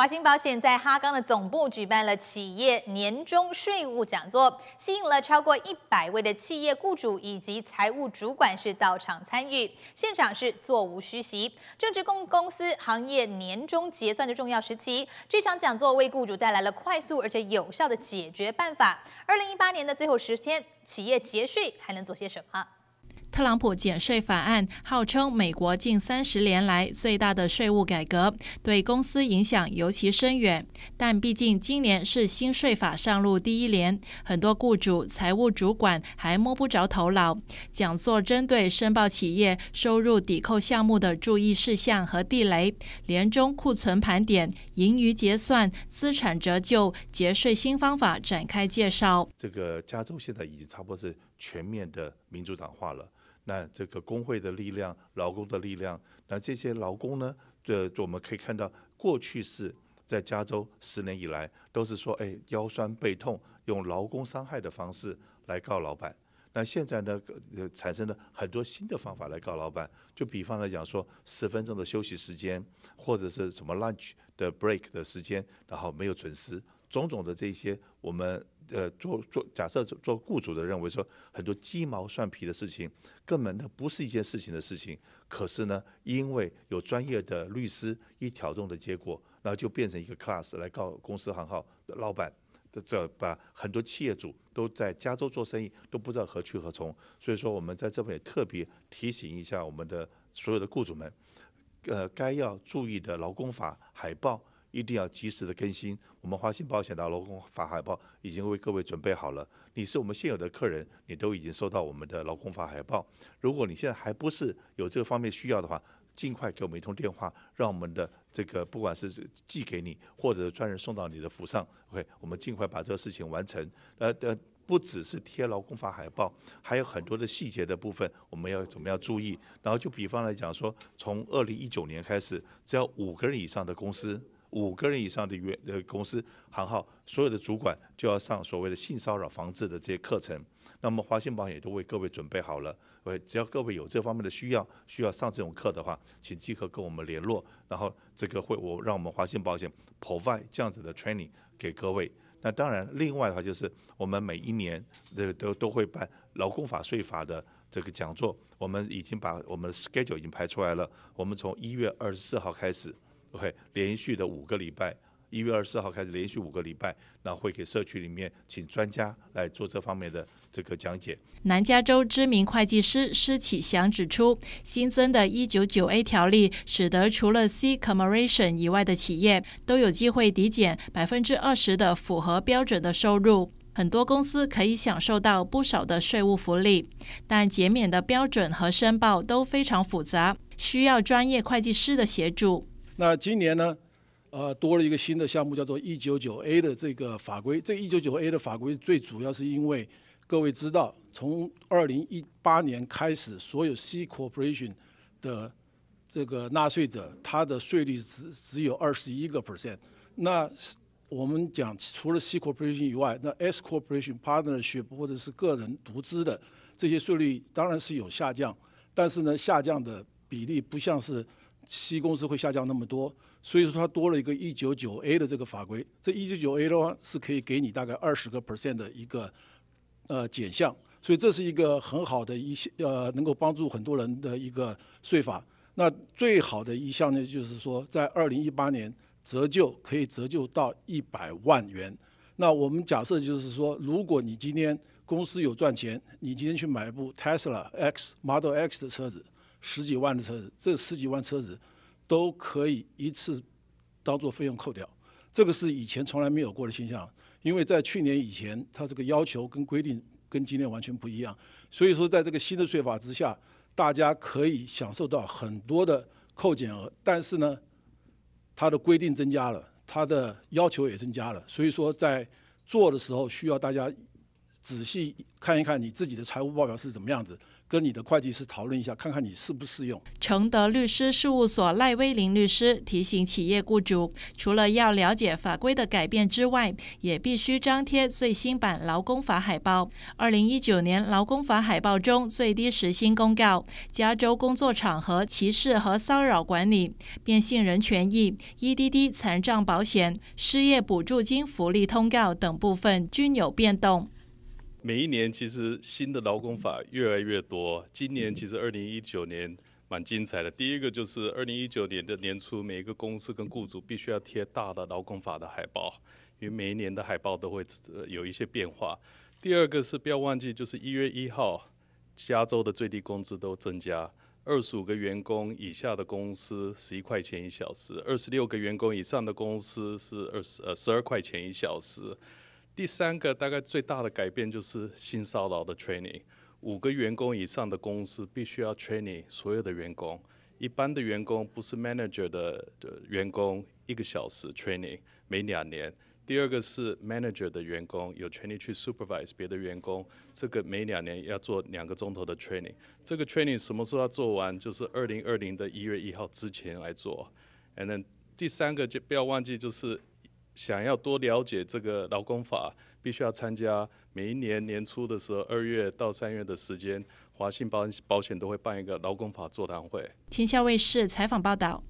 华兴保险在哈冈的总部举办了企业年终税务讲座，吸引了超过一百位的企业雇主以及财务主管是到场参与，现场是座无虚席。正值公公司行业年终结算的重要时期，这场讲座为雇主带来了快速而且有效的解决办法。二零一八年的最后十天，企业结税还能做些什么？特朗普减税法案号称美国近三十年来最大的税务改革，对公司影响尤其深远。但毕竟今年是新税法上路第一年，很多雇主财务主管还摸不着头脑。讲座针对申报企业收入抵扣项目的注意事项和地雷、年终库存盘点、盈余结算、资产折旧、节税新方法展开介绍。这个加州现在已经差不多是。全面的民主党化了，那这个工会的力量、劳工的力量，那这些劳工呢，这我们可以看到，过去是在加州十年以来都是说，哎，腰酸背痛，用劳工伤害的方式来告老板。那现在呢，呃，产生了很多新的方法来告老板，就比方来讲说，十分钟的休息时间，或者是什么 lunch 的 break 的时间，然后没有准时。种种的这些，我们呃做做假设做做雇主的认为说很多鸡毛蒜皮的事情根本它不是一件事情的事情，可是呢，因为有专业的律师一挑动的结果，那就变成一个 class 来告公司行号老板的这把很多企业主都在加州做生意都不知道何去何从，所以说我们在这边也特别提醒一下我们的所有的雇主们，呃，该要注意的劳工法海报。一定要及时的更新。我们华信保险的劳工法海报已经为各位准备好了。你是我们现有的客人，你都已经收到我们的劳工法海报。如果你现在还不是有这个方面需要的话，尽快给我们一通电话，让我们的这个不管是寄给你，或者专人送到你的府上。OK，我们尽快把这个事情完成。呃呃，不只是贴劳工法海报，还有很多的细节的部分，我们要怎么要注意？然后就比方来讲说，从二零一九年开始，只要五个人以上的公司。五个人以上的员呃公司行号，所有的主管就要上所谓的性骚扰防治的这些课程。那么华信保险都为各位准备好了，呃，只要各位有这方面的需要，需要上这种课的话，请即刻跟我们联络，然后这个会我让我们华信保险 provide 这样子的 training 给各位。那当然，另外的话就是我们每一年个都都会办劳工法税法的这个讲座，我们已经把我们的 schedule 已经排出来了，我们从一月二十四号开始。OK，连续的五个礼拜，一月二十四号开始，连续五个礼拜，那会给社区里面请专家来做这方面的这个讲解。南加州知名会计师施启祥指出，新增的 199A 条例使得除了 C Corporation 以外的企业都有机会抵减百分之二十的符合标准的收入，很多公司可以享受到不少的税务福利，但减免的标准和申报都非常复杂，需要专业会计师的协助。那今年呢，呃，多了一个新的项目，叫做一九九 A 的这个法规。这一九九 A 的法规最主要是因为各位知道，从二零一八年开始，所有 C corporation 的这个纳税者，他的税率只只有二十一个 percent。那我们讲，除了 C corporation 以外，那 S corporation、partnership 或者是个人独资的这些税率当然是有下降，但是呢，下降的比例不像是。七公司会下降那么多，所以说它多了一个一九九 A 的这个法规。这一九九 A 的话是可以给你大概二十个 percent 的一个呃减项，所以这是一个很好的一些呃能够帮助很多人的一个税法。那最好的一项呢，就是说在二零一八年折旧可以折旧到一百万元。那我们假设就是说，如果你今天公司有赚钱，你今天去买一部 Tesla X Model X 的车子。十几万的车子，这十几万车子都可以一次当做费用扣掉，这个是以前从来没有过的现象。因为在去年以前，它这个要求跟规定跟今年完全不一样，所以说在这个新的税法之下，大家可以享受到很多的扣减额，但是呢，它的规定增加了，它的要求也增加了，所以说在做的时候需要大家仔细看一看你自己的财务报表是怎么样子。跟你的会计师讨论一下，看看你适不适用。承德律师事务所赖威林律师提醒企业雇主，除了要了解法规的改变之外，也必须张贴最新版劳工法海报。二零一九年劳工法海报中，最低时薪公告、加州工作场合歧视和骚扰管理、变性人权益、EDD 残障保险、失业补助金福利通告等部分均有变动。每一年其实新的劳工法越来越多。今年其实二零一九年蛮精彩的。第一个就是二零一九年的年初，每一个公司跟雇主必须要贴大的劳工法的海报，因为每一年的海报都会有一些变化。第二个是不要忘记，就是一月一号，加州的最低工资都增加，二十五个员工以下的公司十一块钱一小时，二十六个员工以上的公司是二十呃十二块钱一小时。第三个大概最大的改变就是性骚扰的 training，五个员工以上的公司必须要 training 所有的员工，一般的员工不是 manager 的的员工，一个小时 training 每两年。第二个是 manager 的员工有权利去 supervise 别的员工，这个每两年要做两个钟头的 training。这个 training 什么时候要做完？就是二零二零的一月一号之前来做。And then 第三个就不要忘记就是。想要多了解这个劳工法，必须要参加每一年年初的时候，二月到三月的时间，华信保保险都会办一个劳工法座谈会。天下卫视采访报道。